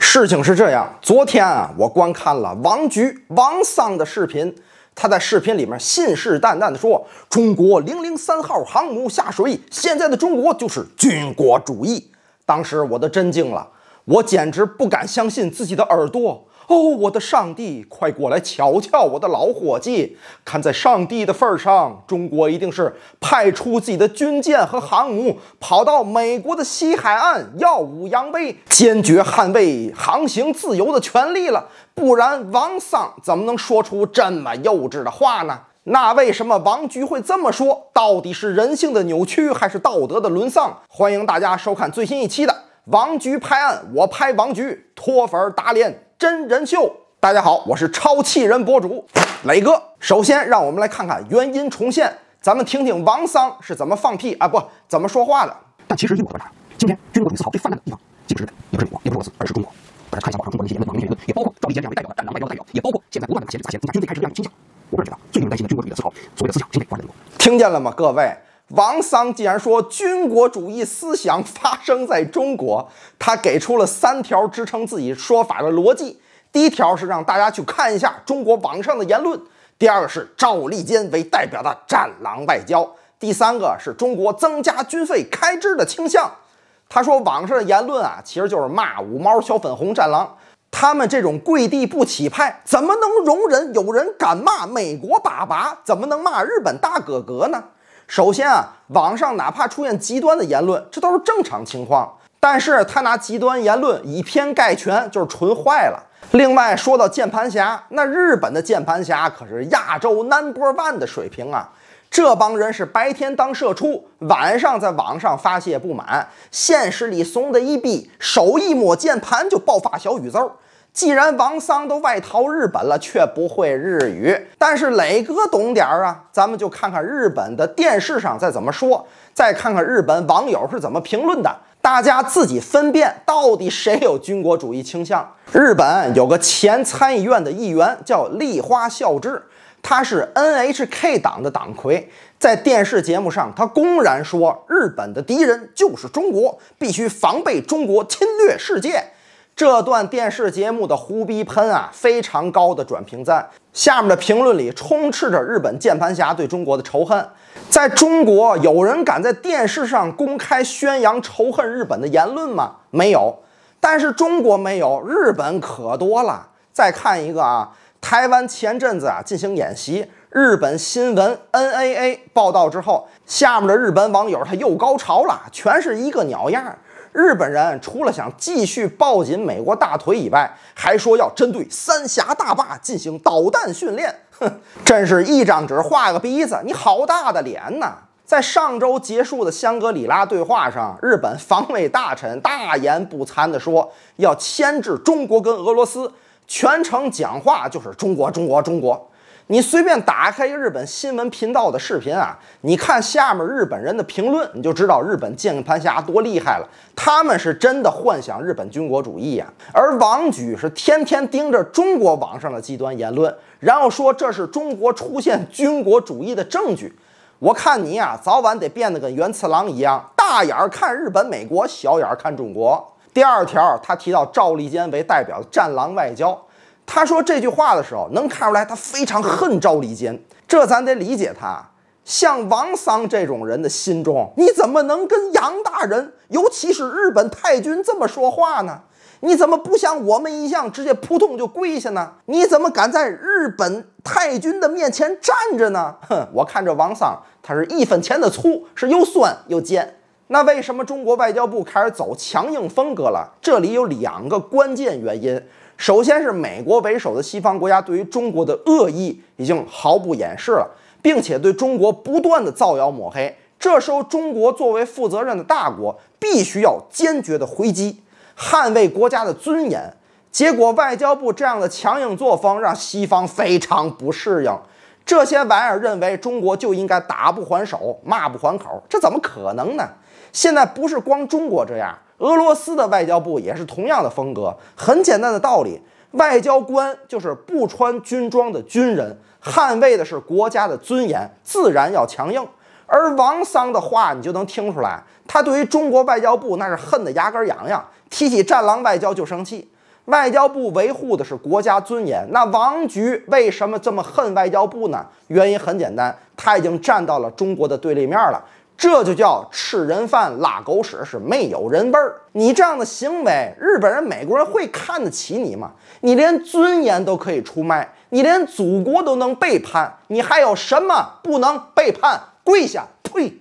事情是这样，昨天啊，我观看了王菊、王桑的视频，他在视频里面信誓旦旦地说：“中国零零三号航母下水，现在的中国就是军国主义。”当时我都震惊了，我简直不敢相信自己的耳朵。哦，我的上帝！快过来瞧瞧，我的老伙计！看在上帝的份儿上，中国一定是派出自己的军舰和航母，跑到美国的西海岸耀武扬威，坚决捍卫航行自由的权利了。不然，王桑怎么能说出这么幼稚的话呢？那为什么王菊会这么说？到底是人性的扭曲，还是道德的沦丧？欢迎大家收看最新一期的《王菊拍案》，我拍王菊脱粉打脸。真人秀，大家好，我是超气人博主磊哥。首先，让我们来看看原因重现，咱们听听王桑是怎么放屁啊，不怎么说话的。但其实，依我的观察，今天军国主义思潮最泛滥的地方，既不是日本，也不是美国，也不是俄罗斯，而是中国。大家看一下网上中国的些言论网民言论也包括赵立坚这样的代表，战狼外交的代表，也包括现在不断的鞋子、砸钱、增加军队开支这样的倾向。我个人觉得，最令人担心的军国主义的思潮，所谓的思想行为，发在听见了吗，各位？王桑既然说军国主义思想发生在中国，他给出了三条支撑自己说法的逻辑：第一条是让大家去看一下中国网上的言论；第二个是赵立坚为代表的“战狼外交”；第三个是中国增加军费开支的倾向。他说，网上的言论啊，其实就是骂五毛、小粉红、战狼。他们这种跪地不起派，怎么能容忍有人敢骂美国爸爸？怎么能骂日本大哥哥呢？首先啊，网上哪怕出现极端的言论，这都是正常情况。但是他拿极端言论以偏概全，就是纯坏了。另外说到键盘侠，那日本的键盘侠可是亚洲 number one 的水平啊！这帮人是白天当社畜，晚上在网上发泄不满，现实里怂的一逼，手一抹键盘就爆发小宇宙。既然王桑都外逃日本了，却不会日语，但是磊哥懂点儿啊，咱们就看看日本的电视上再怎么说，再看看日本网友是怎么评论的，大家自己分辨到底谁有军国主义倾向。日本有个前参议院的议员叫立花孝志，他是 NHK 党的党魁，在电视节目上，他公然说日本的敌人就是中国，必须防备中国侵略世界。这段电视节目的胡逼喷啊，非常高的转评赞。下面的评论里充斥着日本键盘侠对中国的仇恨。在中国，有人敢在电视上公开宣扬仇恨日本的言论吗？没有。但是中国没有，日本可多了。再看一个啊，台湾前阵子啊进行演习，日本新闻 NAA 报道之后，下面的日本网友他又高潮了，全是一个鸟样。日本人除了想继续抱紧美国大腿以外，还说要针对三峡大坝进行导弹训练。哼，真是一张纸画个鼻子，你好大的脸呐！在上周结束的香格里拉对话上，日本防卫大臣大言不惭地说要牵制中国跟俄罗斯，全程讲话就是中国，中国，中国。你随便打开一个日本新闻频道的视频啊，你看下面日本人的评论，你就知道日本键盘侠多厉害了。他们是真的幻想日本军国主义呀，而王举是天天盯着中国网上的极端言论，然后说这是中国出现军国主义的证据。我看你啊，早晚得变得跟原次郎一样，大眼看日本美国，小眼看中国。第二条，他提到赵立坚为代表的“战狼外交”。他说这句话的时候，能看出来他非常恨赵立坚。这咱得理解他。像王桑这种人的心中，你怎么能跟杨大人，尤其是日本太君这么说话呢？你怎么不像我们一样，直接扑通就跪下呢？你怎么敢在日本太君的面前站着呢？哼，我看着王桑，他是一分钱的粗，是又酸又贱。那为什么中国外交部开始走强硬风格了？这里有两个关键原因。首先是美国为首的西方国家对于中国的恶意已经毫不掩饰了，并且对中国不断的造谣抹黑，这时候中国作为负责任的大国，必须要坚决的回击，捍卫国家的尊严。结果外交部这样的强硬作风让西方非常不适应。这些玩意儿认为中国就应该打不还手，骂不还口，这怎么可能呢？现在不是光中国这样，俄罗斯的外交部也是同样的风格。很简单的道理，外交官就是不穿军装的军人，捍卫的是国家的尊严，自然要强硬。而王桑的话，你就能听出来，他对于中国外交部那是恨得牙根痒痒，提起战狼外交就生气。外交部维护的是国家尊严，那王局为什么这么恨外交部呢？原因很简单，他已经站到了中国的对立面了，这就叫吃人饭拉狗屎，是没有人味儿。你这样的行为，日本人、美国人会看得起你吗？你连尊严都可以出卖，你连祖国都能背叛，你还有什么不能背叛？跪下！呸！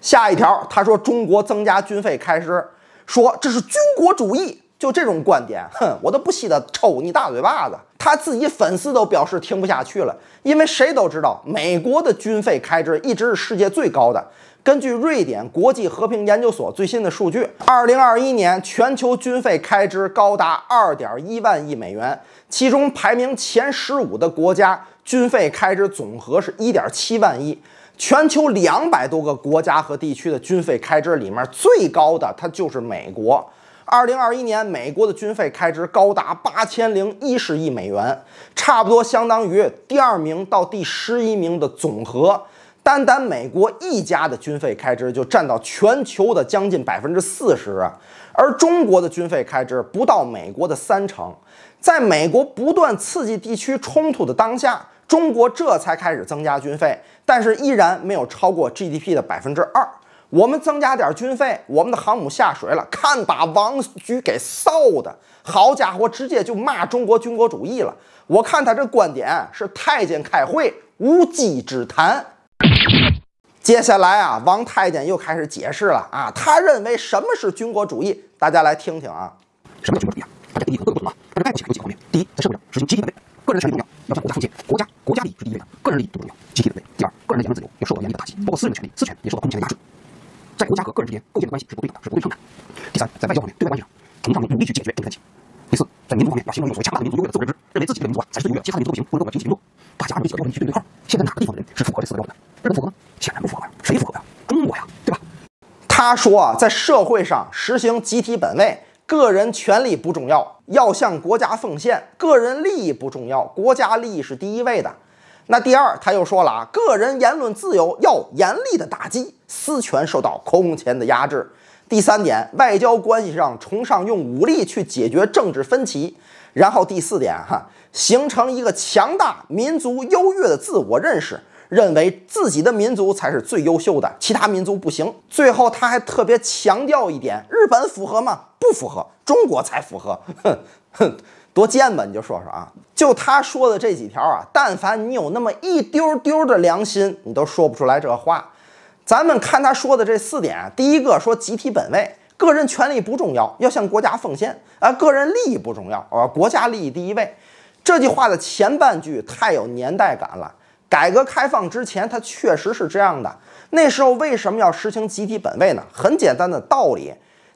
下一条，他说中国增加军费开支，说这是军国主义。就这种观点，哼，我都不稀得抽你大嘴巴子。他自己粉丝都表示听不下去了，因为谁都知道，美国的军费开支一直是世界最高的。根据瑞典国际和平研究所最新的数据，二零二一年全球军费开支高达二点一万亿美元，其中排名前十五的国家军费开支总和是一点七万亿。全球两百多个国家和地区的军费开支里面，最高的它就是美国。二零二一年，美国的军费开支高达八千零一十亿美元，差不多相当于第二名到第十一名的总和。单单美国一家的军费开支就占到全球的将近百分之四十啊！而中国的军费开支不到美国的三成。在美国不断刺激地区冲突的当下，中国这才开始增加军费，但是依然没有超过 GDP 的百分之二。我们增加点军费，我们的航母下水了，看把王局给臊的！好家伙，直接就骂中国军国主义了。我看他这观点是太监开会，无稽之谈。接下来啊，王太监又开始解释了啊，他认为什么是军国主义？大家来听听啊，什么叫军国主义啊？大家第一会有懂了。但是概括起来有几个方面：第一，在社会上实行集体本位，个人权利重要，要向国家奉献，国家国家利益是第一位的，个人利益不重要，集体本位；第二，个人的言论自由也受到严厉的打击，包括私人的权利，私权也受到空前的压制。在国家和个人之间构建的关系是不对等的，是不对称的。第三，在外交方面，对外关系上崇尚用武力去解决这个问题。第四，在民族方面，要形成一种强大的民族优越自我认知认为自己的民族啊才是最优越，其他民族不行，或者不平起平坐，大家按自几个标准去对对号。现在哪个地方的人是符合这四个标准的？日本符合吗？显然不符合呀，谁符合呀？中国呀，对吧？他说啊，在社会上实行集体本位，个人权利不重要，要向国家奉献，个人利益不重要，国家利益是第一位的。那第二，他又说了啊，个人言论自由要严厉的打击，私权受到空前的压制。第三点，外交关系上崇尚用武力去解决政治分歧。然后第四点，哈，形成一个强大民族优越的自我认识，认为自己的民族才是最优秀的，其他民族不行。最后，他还特别强调一点，日本符合吗？不符合，中国才符合。哼哼。多贱吧，你就说说啊！就他说的这几条啊，但凡你有那么一丢丢的良心，你都说不出来这话。咱们看他说的这四点，第一个说集体本位，个人权利不重要，要向国家奉献啊，个人利益不重要啊，国家利益第一位。这句话的前半句太有年代感了，改革开放之前他确实是这样的。那时候为什么要实行集体本位呢？很简单的道理。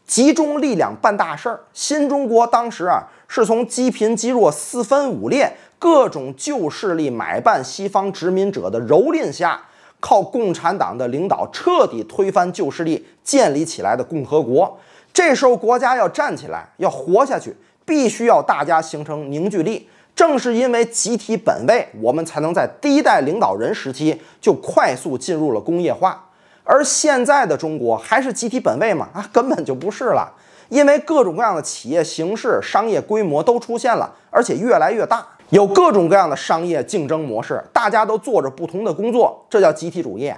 集中力量办大事儿。新中国当时啊，是从积贫积弱、四分五裂、各种旧势力买办、西方殖民者的蹂躏下，靠共产党的领导彻底推翻旧势力，建立起来的共和国。这时候国家要站起来，要活下去，必须要大家形成凝聚力。正是因为集体本位，我们才能在第一代领导人时期就快速进入了工业化。而现在的中国还是集体本位吗？啊，根本就不是了，因为各种各样的企业形式、商业规模都出现了，而且越来越大，有各种各样的商业竞争模式，大家都做着不同的工作，这叫集体主义。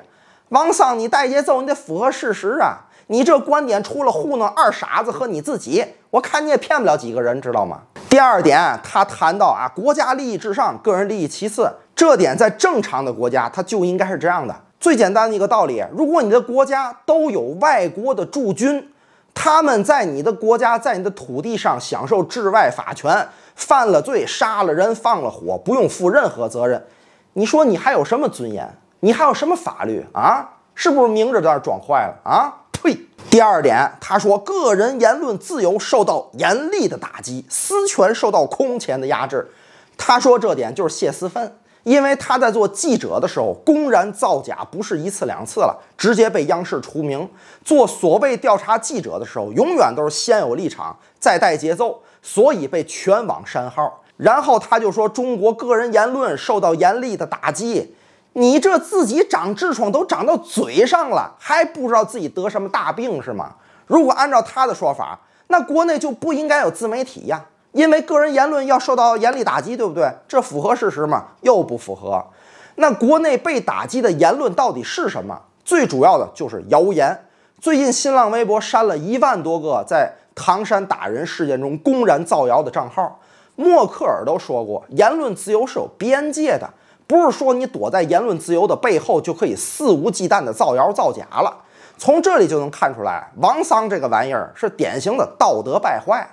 王桑，你带节奏，你得符合事实啊！你这观点除了糊弄二傻子和你自己，我看你也骗不了几个人，知道吗？第二点，他谈到啊，国家利益至上，个人利益其次，这点在正常的国家，它就应该是这样的。最简单的一个道理，如果你的国家都有外国的驻军，他们在你的国家，在你的土地上享受治外法权，犯了罪、杀了人、放了火，不用负任何责任，你说你还有什么尊严？你还有什么法律啊？是不是明着在那装坏了啊？呸！第二点，他说个人言论自由受到严厉的打击，私权受到空前的压制。他说这点就是泄私愤。因为他在做记者的时候公然造假，不是一次两次了，直接被央视除名。做所谓调查记者的时候，永远都是先有立场，再带节奏，所以被全网删号。然后他就说中国个人言论受到严厉的打击，你这自己长痔疮都长到嘴上了，还不知道自己得什么大病是吗？如果按照他的说法，那国内就不应该有自媒体呀。因为个人言论要受到严厉打击，对不对？这符合事实吗？又不符合。那国内被打击的言论到底是什么？最主要的就是谣言。最近新浪微博删了一万多个在唐山打人事件中公然造谣的账号。默克尔都说过，言论自由是有边界的，不是说你躲在言论自由的背后就可以肆无忌惮的造谣造假了。从这里就能看出来，王桑这个玩意儿是典型的道德败坏。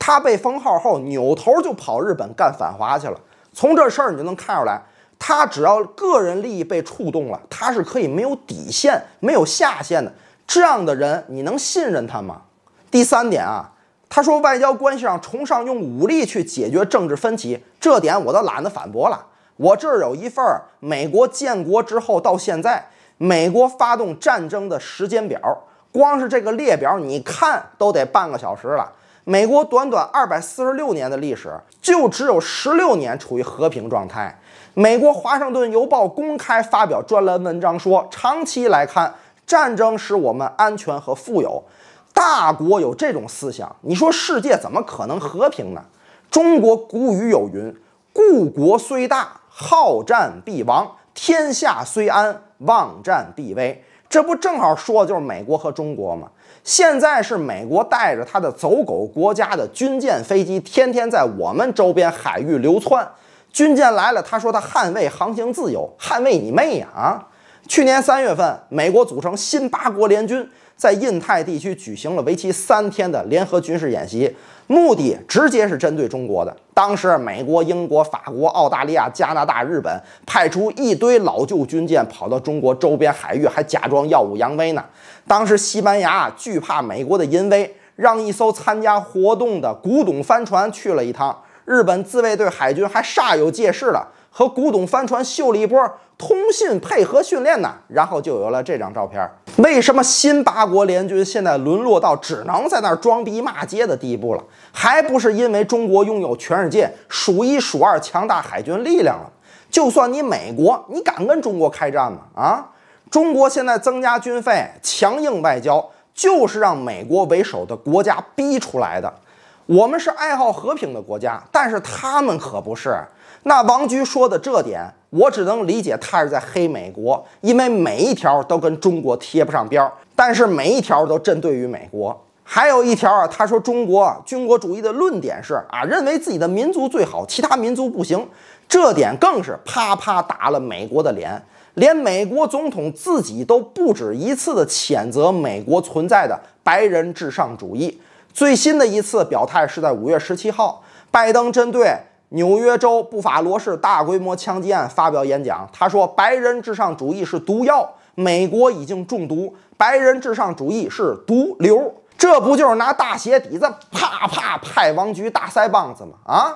他被封号后，扭头就跑日本干反华去了。从这事儿你就能看出来，他只要个人利益被触动了，他是可以没有底线、没有下限的。这样的人，你能信任他吗？第三点啊，他说外交关系上崇尚用武力去解决政治分歧，这点我都懒得反驳了。我这儿有一份美国建国之后到现在美国发动战争的时间表，光是这个列表，你看都得半个小时了。美国短短二百四十六年的历史，就只有十六年处于和平状态。美国《华盛顿邮报》公开发表专栏文章说：“长期来看，战争使我们安全和富有。大国有这种思想，你说世界怎么可能和平呢？”中国古语有云：“故国虽大，好战必亡；天下虽安，忘战必危。”这不正好说的就是美国和中国吗？现在是美国带着他的走狗国家的军舰、飞机，天天在我们周边海域流窜。军舰来了，他说他捍卫航行自由，捍卫你妹呀！啊。去年三月份，美国组成新八国联军，在印太地区举行了为期三天的联合军事演习，目的直接是针对中国的。当时，美国、英国、法国、澳大利亚、加拿大、日本派出一堆老旧军舰，跑到中国周边海域，还假装耀武扬威呢。当时，西班牙惧怕美国的淫威，让一艘参加活动的古董帆船去了一趟。日本自卫队海军还煞有介事了。和古董帆船秀了一波通信配合训练呢，然后就有了这张照片。为什么新八国联军现在沦落到只能在那儿装逼骂街的地步了？还不是因为中国拥有全世界数一数二强大海军力量了。就算你美国，你敢跟中国开战吗？啊！中国现在增加军费、强硬外交，就是让美国为首的国家逼出来的。我们是爱好和平的国家，但是他们可不是。那王菊说的这点，我只能理解他是在黑美国，因为每一条都跟中国贴不上边儿，但是每一条都针对于美国。还有一条啊，他说中国军国主义的论点是啊，认为自己的民族最好，其他民族不行，这点更是啪啪打了美国的脸。连美国总统自己都不止一次的谴责美国存在的白人至上主义。最新的一次表态是在五月十七号，拜登针对。纽约州布法罗市大规模枪击案发表演讲，他说：“白人至上主义是毒药，美国已经中毒；白人至上主义是毒瘤，这不就是拿大鞋底子啪啪拍王菊大腮帮子吗？”啊，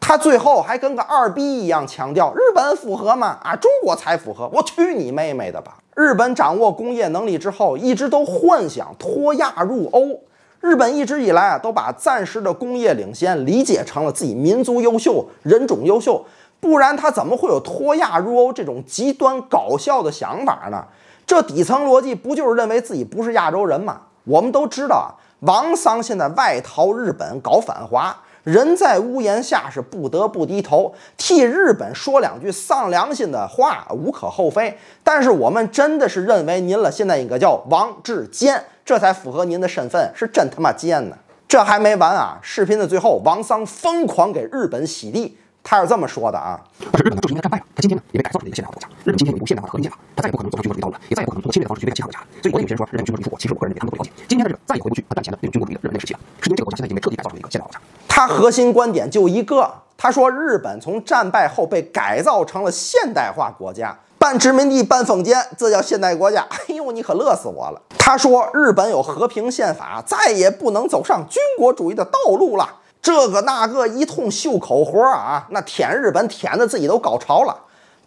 他最后还跟个二逼一样强调：“日本符合吗？啊，中国才符合！我去你妹妹的吧！日本掌握工业能力之后，一直都幻想脱亚入欧。”日本一直以来啊，都把暂时的工业领先理解成了自己民族优秀、人种优秀，不然他怎么会有脱亚入欧这种极端搞笑的想法呢？这底层逻辑不就是认为自己不是亚洲人吗？我们都知道啊，王桑现在外逃日本搞反华，人在屋檐下是不得不低头，替日本说两句丧良心的话无可厚非。但是我们真的是认为您了，现在应该叫王志坚。这才符合您的身份，是真他妈贱呢！这还没完啊！视频的最后，王桑疯狂给日本洗地，他是这么说的啊：，但是日本呢就是应该战败了，他今天呢也被改造成了一个现代化国家。日本今天有部现代化的和平宪法，他再也不可能走军国主义道路了，也再也不可能过侵略的方式去对待其他国家。所以国内有些人说日本军国主义是我，其实我个人认为他们不了解，今天的这个再也回不去他战前的这个军国主义的日本那个时期了，是因为这个国家现在已经被彻底改造成了一个现代化国家。他核心观点就一个，他说日本从战败后被改造成了现代化国家。半殖民地半封建，这叫现代国家。哎呦，你可乐死我了！他说日本有和平宪法，再也不能走上军国主义的道路了。这个那个一通秀口活啊，那舔日本舔的自己都高潮了。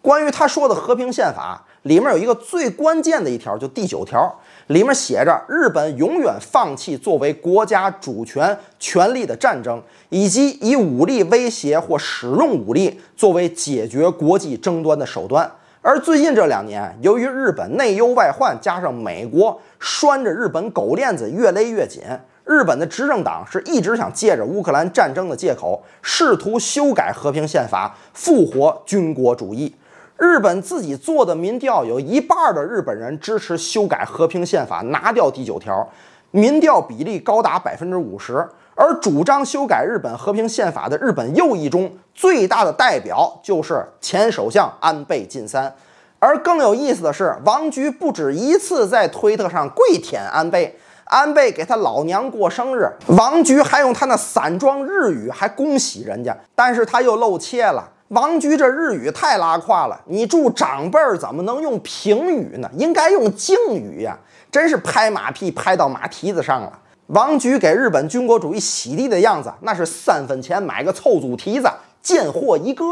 关于他说的和平宪法，里面有一个最关键的一条，就第九条，里面写着日本永远放弃作为国家主权权力的战争，以及以武力威胁或使用武力作为解决国际争端的手段。而最近这两年，由于日本内忧外患，加上美国拴着日本狗链子越勒越紧，日本的执政党是一直想借着乌克兰战争的借口，试图修改和平宪法，复活军国主义。日本自己做的民调有一半的日本人支持修改和平宪法，拿掉第九条，民调比例高达百分之五十。而主张修改日本和平宪法的日本右翼中最大的代表就是前首相安倍晋三。而更有意思的是，王菊不止一次在推特上跪舔安倍。安倍给他老娘过生日，王菊还用他那散装日语还恭喜人家，但是他又露怯了。王菊这日语太拉胯了，你祝长辈儿怎么能用平语呢？应该用敬语呀！真是拍马屁拍到马蹄子上了。王菊给日本军国主义洗地的样子，那是三分钱买个臭猪蹄子，贱货一个。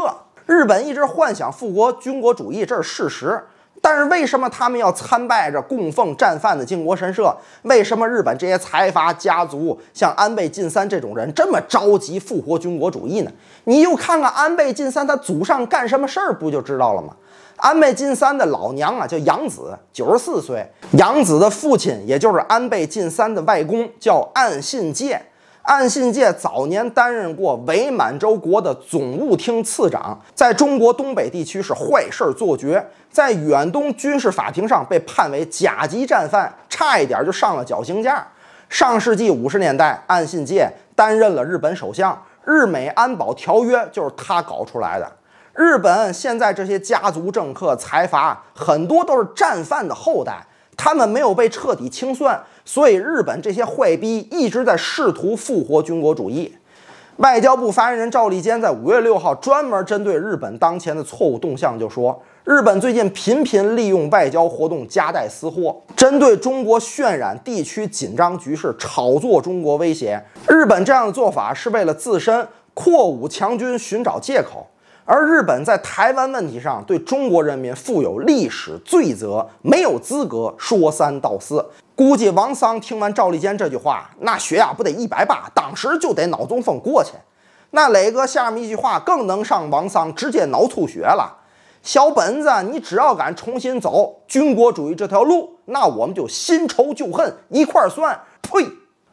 日本一直幻想复国军国主义，这是事实。但是为什么他们要参拜着供奉战犯的靖国神社？为什么日本这些财阀家族像安倍晋三这种人这么着急复活军国主义呢？你就看看安倍晋三他祖上干什么事儿，不就知道了吗？安倍晋三的老娘啊，叫杨子，九十四岁。杨子的父亲，也就是安倍晋三的外公，叫岸信介。岸信介早年担任过伪满洲国的总务厅次长，在中国东北地区是坏事做绝，在远东军事法庭上被判为甲级战犯，差一点就上了绞刑架。上世纪五十年代，岸信介担任了日本首相，日美安保条约就是他搞出来的。日本现在这些家族政客、财阀很多都是战犯的后代，他们没有被彻底清算，所以日本这些坏逼一直在试图复活军国主义。外交部发言人赵立坚在五月六号专门针对日本当前的错误动向就说：，日本最近频频利用外交活动夹带私货，针对中国渲染地区紧张局势，炒作中国威胁。日本这样的做法是为了自身扩武强军寻找借口。而日本在台湾问题上对中国人民负有历史罪责，没有资格说三道四。估计王桑听完赵立坚这句话，那血压不得一百八，当时就得脑中风过去。那磊哥下面一句话更能上王桑，直接脑出血了。小本子，你只要敢重新走军国主义这条路，那我们就新仇旧恨一块儿算。呸！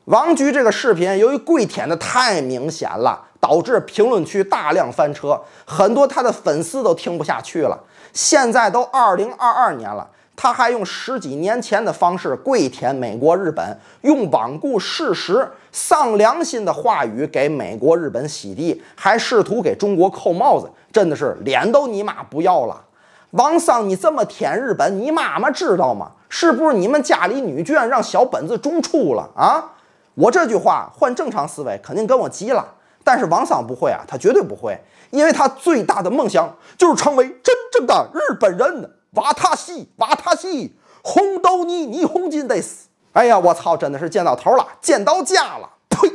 王局这个视频，由于跪舔的太明显了。导致评论区大量翻车，很多他的粉丝都听不下去了。现在都二零二二年了，他还用十几年前的方式跪舔美国、日本，用罔顾事实、丧良心的话语给美国、日本洗地，还试图给中国扣帽子，真的是脸都尼玛不要了！王桑，你这么舔日本，你妈妈知道吗？是不是你们家里女眷让小本子中出了啊？我这句话换正常思维，肯定跟我急了。但是王桑不会啊，他绝对不会，因为他最大的梦想就是成为真正的日本人。瓦塔西，瓦塔西，红豆尼霓红金得死。哎呀，我操，真的是见到头了，见到家了。呸！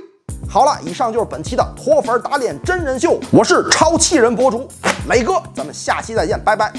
好了，以上就是本期的脱粉打脸真人秀，我是超气人博主磊哥，咱们下期再见，拜拜。